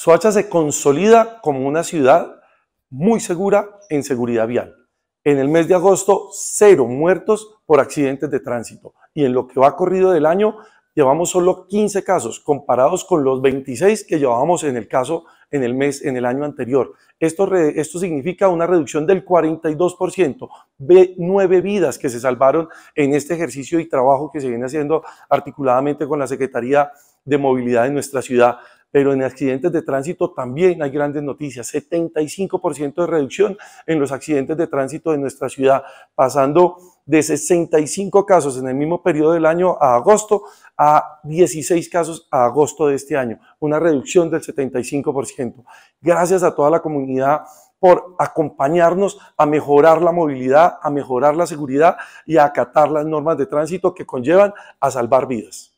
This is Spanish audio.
Soacha se consolida como una ciudad muy segura en seguridad vial. En el mes de agosto, cero muertos por accidentes de tránsito. Y en lo que va corrido del año, llevamos solo 15 casos, comparados con los 26 que llevábamos en el caso en el mes, en el año anterior. Esto, esto significa una reducción del 42%, de nueve vidas que se salvaron en este ejercicio y trabajo que se viene haciendo articuladamente con la Secretaría de Movilidad de nuestra ciudad pero en accidentes de tránsito también hay grandes noticias, 75% de reducción en los accidentes de tránsito de nuestra ciudad, pasando de 65 casos en el mismo periodo del año a agosto a 16 casos a agosto de este año, una reducción del 75%. Gracias a toda la comunidad por acompañarnos a mejorar la movilidad, a mejorar la seguridad y a acatar las normas de tránsito que conllevan a salvar vidas.